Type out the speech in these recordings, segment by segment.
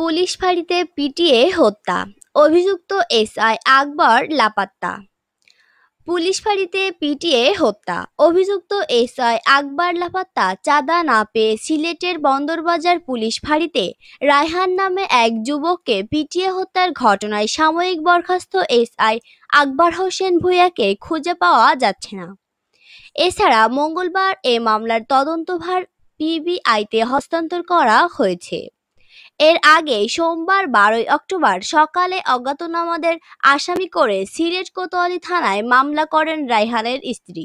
police ফাঁড়িতে পিটিয়ে হত্যা অভিযুক্ত এসআই আকবর লাপাত্তা পুলিশ ফাঁড়িতে পিটিয়ে হত্যা অভিযুক্ত এসআই আকবর লাপাত্তা চাঁদা না পেয়ে সিলেটের বন্দরবাজার পুলিশ ফাঁড়িতে রায়হান নামে এক যুবককে পিটিয়ে হত্যার ঘটনায় সাময়িক বরখাস্ত এসআই আকবর হোসেন ভূঁইয়াকে খুঁজে পাওয়া যাচ্ছে না এছাড়া মঙ্গলবার এ মামলার তদন্তভার পিবিআইতে হস্তান্তর করা হয়েছে এর আগে সোমবার বারোই অক্টোবর সকালে অজ্ঞাতনামাদের আসামি করে সিলেট কোতোয়ালি থানায় মামলা করেন রায়হানের স্ত্রী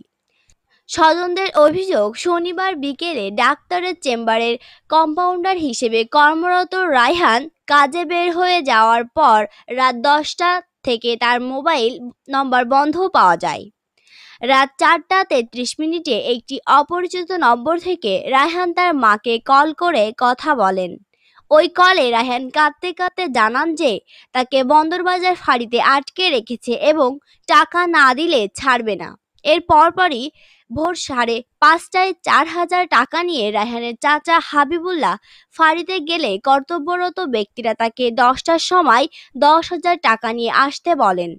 স্বজনদের অভিযোগ শনিবার বিকেলে ডাক্তারের চেম্বারের কম্পাউন্ডার হিসেবে কর্মরত রায়হান কাজে বের হয়ে যাওয়ার পর রাত দশটা থেকে তার মোবাইল নম্বর বন্ধ পাওয়া যায় রাত চারটা তেত্রিশ মিনিটে একটি অপরিচিত নম্বর থেকে রায়হান তার মাকে কল করে কথা বলেন ওই কলে রায়হান কাঁদতে কাঁদতে জানান যে তাকে বন্দরবাজার ফাঁড়িতে আটকে রেখেছে এবং টাকা না দিলে ছাড়বে না এর পরপরই ভোর সাড়ে পাঁচটায় চার হাজার টাকা নিয়ে রায়হানের চাচা হাবিবুল্লাহ ফাঁড়িতে গেলে কর্তব্যরত ব্যক্তিরা তাকে দশটার সময় দশ হাজার টাকা নিয়ে আসতে বলেন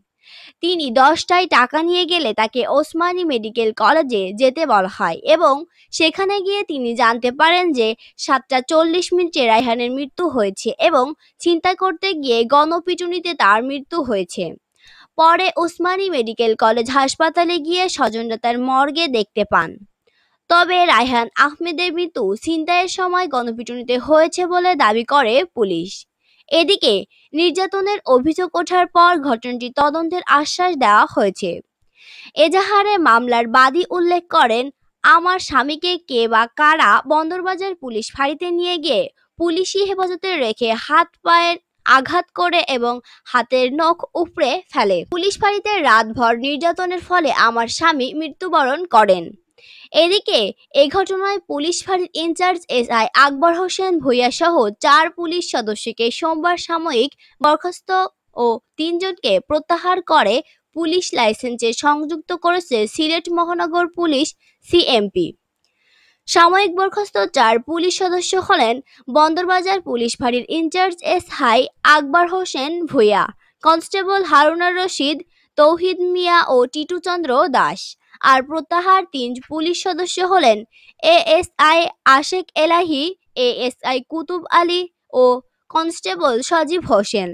তিনি দশটায় টাকা নিয়ে গেলে তাকে ওসমানী মেডিকেল কলেজে যেতে বলা হয় এবং সেখানে গিয়ে তিনি জানতে পারেন যে সাতটা চল্লিশ মিনিটে রায়হানের মৃত্যু হয়েছে এবং চিন্তা করতে গিয়ে গণপিটুনিতে তার মৃত্যু হয়েছে পরে ওসমানী মেডিকেল কলেজ হাসপাতালে গিয়ে স্বজনরা তার মর্গে দেখতে পান তবে রায়হান আহমেদের মৃত্যু ছিনতাইয়ের সময় গণপিটুনিতে হয়েছে বলে দাবি করে পুলিশ এদিকে নির্যাতনের অভিযোগ ওঠার পর ঘটনাটি তদন্তের আশ্বাস দেওয়া হয়েছে এজাহারে মামলার বাদী উল্লেখ করেন আমার স্বামীকে কে বা কারা বন্দরবাজার পুলিশ ফাঁড়িতে নিয়ে গিয়ে পুলিশি হেফাজতে রেখে হাত পায়ের আঘাত করে এবং হাতের নখ উপড়ে ফেলে পুলিশ ফাঁড়িতে রাতভর নির্যাতনের ফলে আমার স্বামী মৃত্যুবরণ করেন এদিকে এ ঘটনায় পুলিশ ফাঁড়ির in charge S I Akbar Hossain ভূঁইয়াসহ সহ চার পুলিশ সদস্যকে সোমবার সাময়িক বরখাস্ত ও তিনজনকে প্রত্যাহার করে পুলিশ লাইসেন্সে সংযুক্ত করেছে সিলেট মহানগর পুলিশ সিএমপি সাময়িক বরখাস্ত চার পুলিশ সদস্য হলেন বন্দরবাজার পুলিশ ফাঁড়ির in charge S I Akbar Hossain Bhuiyan constable Harunar Rashid Touhid Mia ও টিটু চন্দ্র দাস আর প্রত্যাহার তিন পুলিশ সদস্য হলেন এএসআই আশেক এলাহি এএসআই কুতুব আলী ও কনস্টেবল সজীব হোসেন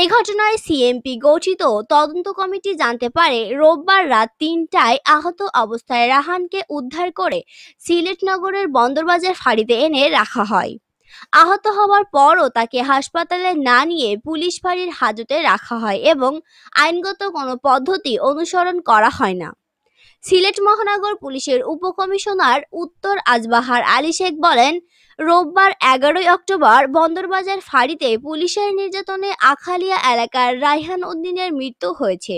এই ঘটনায় সিএমপি গঠিত তদন্ত কমিটি জানতে পারে রোববার রাত তিনটায় আহত অবস্থায় রাহানকে উদ্ধার করে সিলেট নগরের বন্দরবাজার ফাঁড়িতে এনে রাখা হয় আহত হওয়ার পরও তাকে হাসপাতালে না নিয়ে পুলিশ ফাঁড়ির হাজতে রাখা হয় এবং আইনগত কোনো পদ্ধতি অনুসরণ করা হয় না সিলেট মহানগর পুলিশের উপকমিশনার উত্তর আজবাহার আলী শেখ বলেন রোববার এগারোই অক্টোবর বন্দরবাজার ফাঁড়িতে পুলিশের নির্যাতনে আখালিয়া এলাকার রায়হান উদ্দিনের মৃত্যু হয়েছে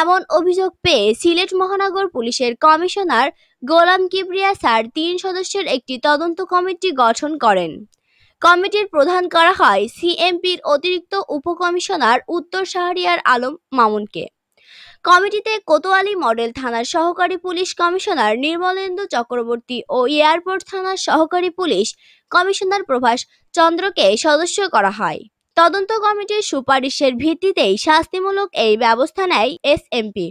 এমন অভিযোগ পেয়ে সিলেট মহানগর পুলিশের কমিশনার গোলাম কিবরিয়া স্যার তিন সদস্যের একটি তদন্ত কমিটি গঠন করেন কমিটির প্রধান করা হয় সিএমপির অতিরিক্ত উপকমিশনার উত্তর শাহরিয়ার আলম মামুনকে কমিটিতে কোতোয়ালি মডেল থানার সহকারী পুলিশ কমিশনার নির্মলেন্দু চক্রবর্তী ও এয়ারপোর্ট থানার সহকারী পুলিশ কমিশনার প্রভাস চন্দ্রকে সদস্য করা হয় তদন্ত কমিটির সুপারিশের ভিত্তিতেই শাস্তিমূলক এই ব্যবস্থা নেয় এসএমপি